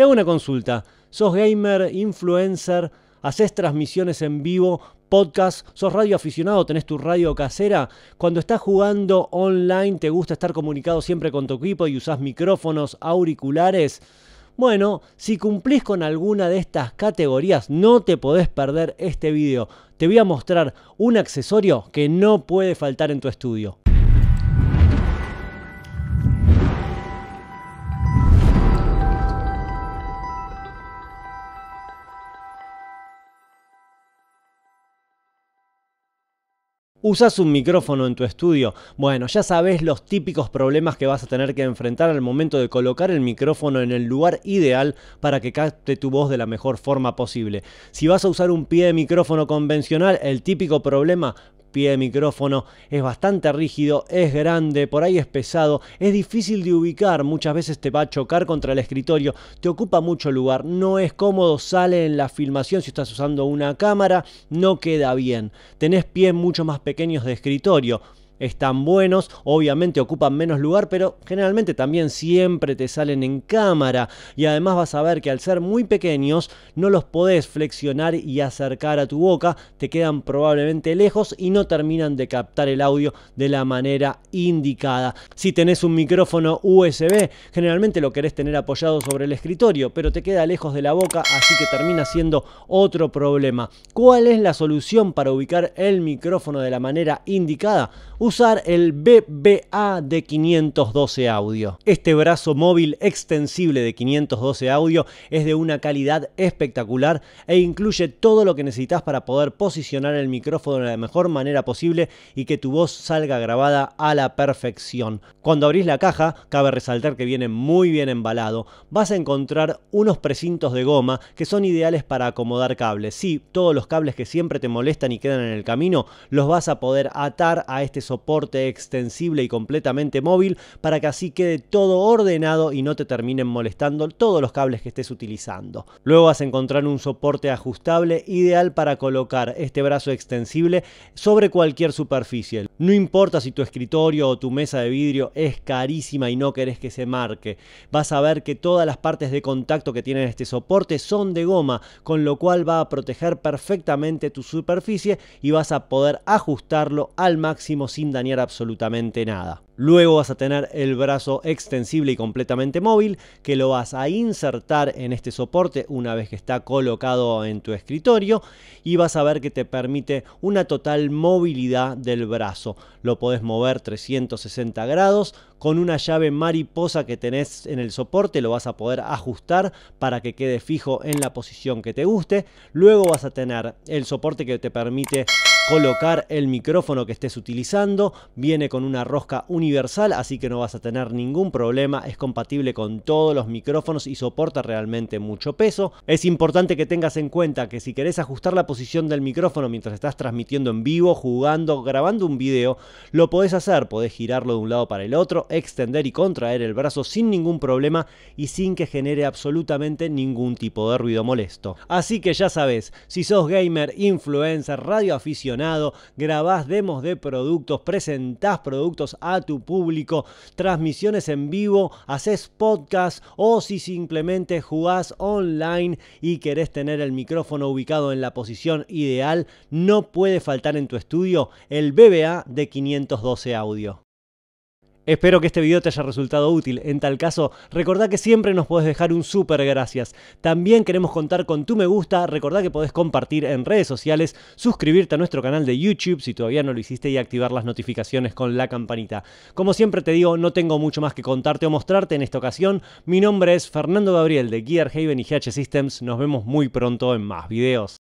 Te hago una consulta. ¿Sos gamer, influencer? ¿Haces transmisiones en vivo? podcast, sos radio aficionado, tenés tu radio casera, cuando estás jugando online te gusta estar comunicado siempre con tu equipo y usás micrófonos, auriculares. Bueno, si cumplís con alguna de estas categorías, no te podés perder este video. Te voy a mostrar un accesorio que no puede faltar en tu estudio. ¿Usas un micrófono en tu estudio? Bueno, ya sabes los típicos problemas que vas a tener que enfrentar al momento de colocar el micrófono en el lugar ideal para que capte tu voz de la mejor forma posible. Si vas a usar un pie de micrófono convencional, el típico problema, pie de micrófono es bastante rígido, es grande, por ahí es pesado, es difícil de ubicar, muchas veces te va a chocar contra el escritorio, te ocupa mucho lugar, no es cómodo, sale en la filmación si estás usando una cámara, no queda bien. Tenés pies mucho más pequeños de escritorio, están buenos, obviamente ocupan menos lugar, pero generalmente también siempre te salen en cámara y además vas a ver que al ser muy pequeños no los podés flexionar y acercar a tu boca, te quedan probablemente lejos y no terminan de captar el audio de la manera indicada. Si tenés un micrófono USB, generalmente lo querés tener apoyado sobre el escritorio, pero te queda lejos de la boca, así que termina siendo otro problema. ¿Cuál es la solución para ubicar el micrófono de la manera indicada? usar el BBA de 512 audio. Este brazo móvil extensible de 512 audio es de una calidad espectacular e incluye todo lo que necesitas para poder posicionar el micrófono de la mejor manera posible y que tu voz salga grabada a la perfección. Cuando abrís la caja, cabe resaltar que viene muy bien embalado, vas a encontrar unos precintos de goma que son ideales para acomodar cables. Sí, todos los cables que siempre te molestan y quedan en el camino, los vas a poder atar a este soporte extensible y completamente móvil para que así quede todo ordenado y no te terminen molestando todos los cables que estés utilizando. Luego vas a encontrar un soporte ajustable ideal para colocar este brazo extensible sobre cualquier superficie. No importa si tu escritorio o tu mesa de vidrio es carísima y no querés que se marque, vas a ver que todas las partes de contacto que tienen este soporte son de goma, con lo cual va a proteger perfectamente tu superficie y vas a poder ajustarlo al máximo dañar absolutamente nada. Luego vas a tener el brazo extensible y completamente móvil que lo vas a insertar en este soporte una vez que está colocado en tu escritorio y vas a ver que te permite una total movilidad del brazo. Lo podés mover 360 grados con una llave mariposa que tenés en el soporte lo vas a poder ajustar para que quede fijo en la posición que te guste. Luego vas a tener el soporte que te permite colocar el micrófono que estés utilizando. Viene con una rosca universal, así que no vas a tener ningún problema. Es compatible con todos los micrófonos y soporta realmente mucho peso. Es importante que tengas en cuenta que si querés ajustar la posición del micrófono mientras estás transmitiendo en vivo, jugando, grabando un video, lo podés hacer. Podés girarlo de un lado para el otro, extender y contraer el brazo sin ningún problema y sin que genere absolutamente ningún tipo de ruido molesto. Así que ya sabes, si sos gamer, influencer, radioaficionado, Grabas grabás demos de productos, presentás productos a tu público, transmisiones en vivo, haces podcast o si simplemente jugás online y querés tener el micrófono ubicado en la posición ideal, no puede faltar en tu estudio el BBA de 512 Audio. Espero que este video te haya resultado útil. En tal caso, recordá que siempre nos podés dejar un súper gracias. También queremos contar con tu me gusta. Recordá que podés compartir en redes sociales, suscribirte a nuestro canal de YouTube si todavía no lo hiciste y activar las notificaciones con la campanita. Como siempre te digo, no tengo mucho más que contarte o mostrarte en esta ocasión. Mi nombre es Fernando Gabriel de Gear Haven y GH Systems. Nos vemos muy pronto en más videos.